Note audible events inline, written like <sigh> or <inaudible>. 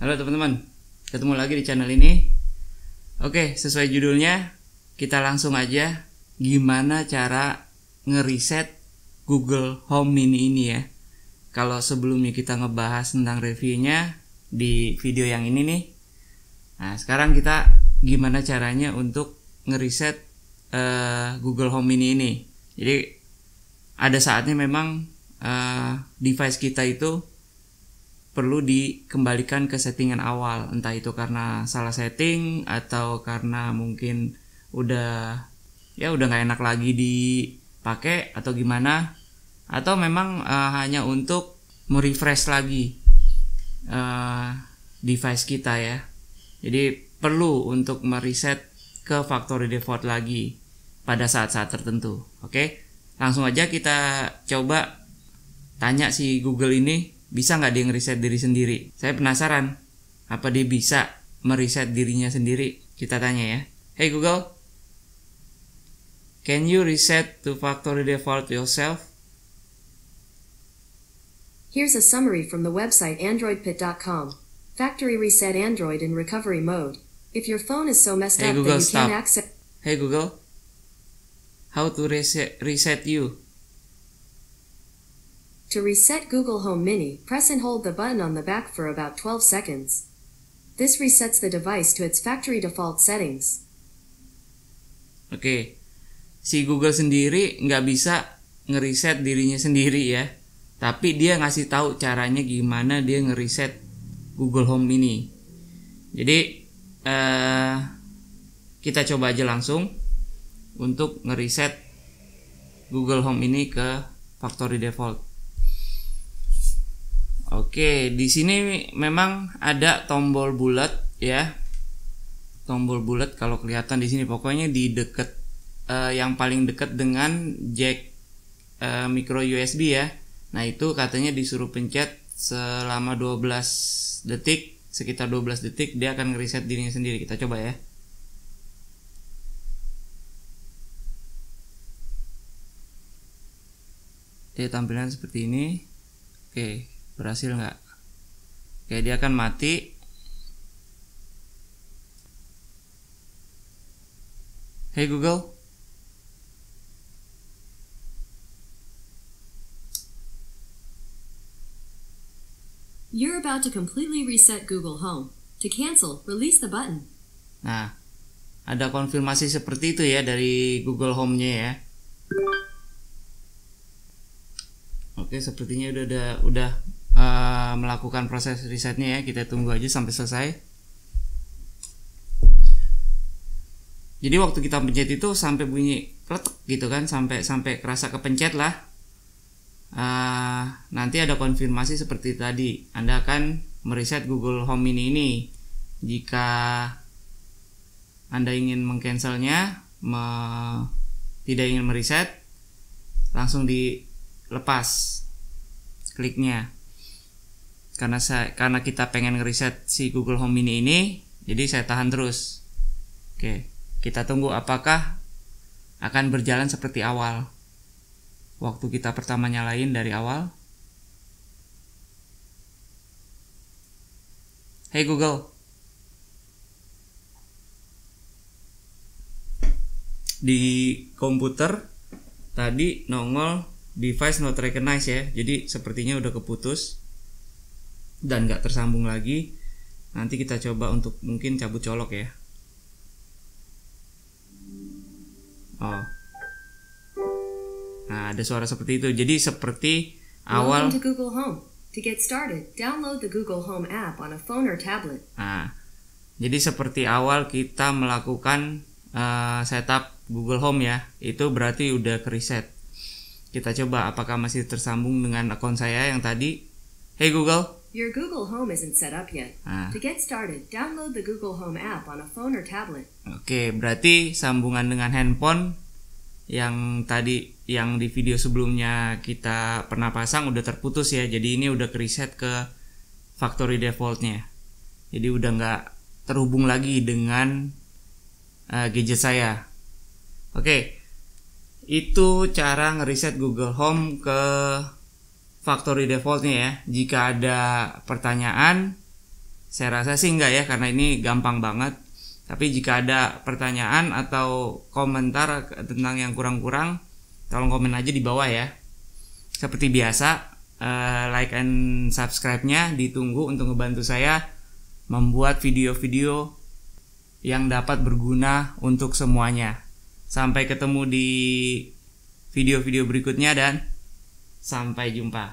Halo teman-teman, ketemu lagi di channel ini. Oke, sesuai judulnya, kita langsung aja gimana cara ngeriset Google Home Mini ini ya. Kalau sebelumnya kita ngebahas tentang reviewnya di video yang ini nih. Nah, sekarang kita gimana caranya untuk ngeriset uh, Google Home Mini ini. Jadi ada saatnya memang uh, device kita itu perlu dikembalikan ke settingan awal entah itu karena salah setting atau karena mungkin udah ya udah nggak enak lagi dipakai atau gimana atau memang uh, hanya untuk merefresh lagi uh, device kita ya jadi perlu untuk mereset ke factory default lagi pada saat-saat tertentu oke langsung aja kita coba tanya si Google ini bisa nggak dia ngeriset diri sendiri? Saya penasaran, apa dia bisa meriset dirinya sendiri? Kita tanya ya. Hey Google, can you reset to factory default yourself? Here's a summary from the website androidpit.com. Factory reset Android in recovery mode. If your phone is so messed hey up Google, that you stop. can't access... Hey Google, how to reset, reset you? To reset Google Home Mini, press and hold the button on the back for about 12 seconds. This resets the device to its factory default settings. Oke, okay. si Google sendiri nggak bisa ngeriset dirinya <laughs> sendiri ya. Tapi dia ngasih tahu caranya gimana dia ngeriset Google Home Mini. Jadi eh, kita coba aja langsung untuk ngeriset Google Home ini ke factory default. Oke, di sini memang ada tombol bulat ya. Tombol bulat kalau kelihatan di sini pokoknya di dekat uh, eh, yang paling dekat dengan jack uh, micro USB ya. Nah, itu katanya disuruh pencet selama 12 detik, sekitar 12 detik dia akan ngereset dirinya sendiri. Kita coba ya. Oke, tampilan seperti ini. Oke berhasil nggak oke dia akan mati hey Google You're about to completely reset Google Home. To cancel, release the button. Nah, ada konfirmasi seperti itu ya dari Google Home-nya ya. Oke, sepertinya udah udah, udah uh, melakukan proses risetnya ya kita tunggu aja sampai selesai jadi waktu kita pencet itu sampai bunyi kletek gitu kan sampai sampai kerasa kepencet lah uh, nanti ada konfirmasi seperti tadi anda akan meriset Google Home Mini ini jika anda ingin mengcancelnya me tidak ingin meriset langsung dilepas kliknya karena saya karena kita pengen ngeriset si Google Home Mini ini jadi saya tahan terus oke kita tunggu apakah akan berjalan seperti awal waktu kita pertama nyalain dari awal Hey Google di komputer tadi nongol device not recognize ya jadi sepertinya udah keputus dan nggak tersambung lagi nanti kita coba untuk mungkin cabut colok ya oh nah ada suara seperti itu jadi seperti awal to get started download the Google Home app on a phone or tablet nah jadi seperti awal kita melakukan uh, setup Google Home ya itu berarti udah ke kita coba apakah masih tersambung dengan akun saya yang tadi Hey Google Your Google Home isn't set up yet. Ah. To get started, download the Google Home app on a phone or tablet. Oke, berarti sambungan dengan handphone yang tadi yang di video sebelumnya kita pernah pasang udah terputus ya. Jadi ini udah reset ke factory defaultnya. Jadi udah nggak terhubung lagi dengan uh, gadget saya. Oke, itu cara ngereset Google Home ke factory defaultnya ya. Jika ada pertanyaan, saya rasa sih enggak ya karena ini gampang banget. Tapi jika ada pertanyaan atau komentar tentang yang kurang-kurang, tolong komen aja di bawah ya. Seperti biasa, eh, like and subscribe-nya ditunggu untuk ngebantu saya membuat video-video yang dapat berguna untuk semuanya. Sampai ketemu di video-video berikutnya dan Sampai jumpa.